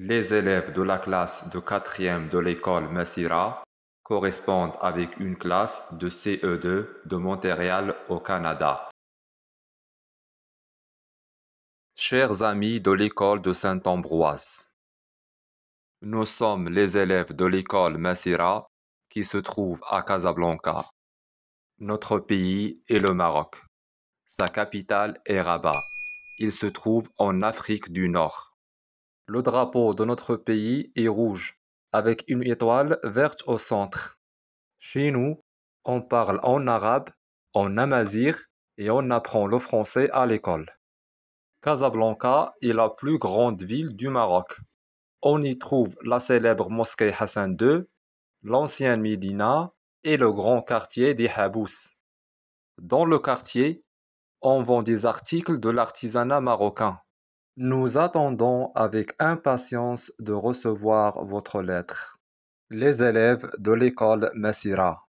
Les élèves de la classe de quatrième de l'école Massira correspondent avec une classe de CE2 de Montréal au Canada. Chers amis de l'école de Saint-Ambroise, nous sommes les élèves de l'école Massira qui se trouve à Casablanca. Notre pays est le Maroc. Sa capitale est Rabat. Il se trouve en Afrique du Nord. Le drapeau de notre pays est rouge, avec une étoile verte au centre. Chez nous, on parle en arabe, en Amazir et on apprend le français à l'école. Casablanca est la plus grande ville du Maroc. On y trouve la célèbre mosquée Hassan II, l'ancienne Médina et le grand quartier des Habous. Dans le quartier, on vend des articles de l'artisanat marocain. Nous attendons avec impatience de recevoir votre lettre. Les élèves de l'école Massira.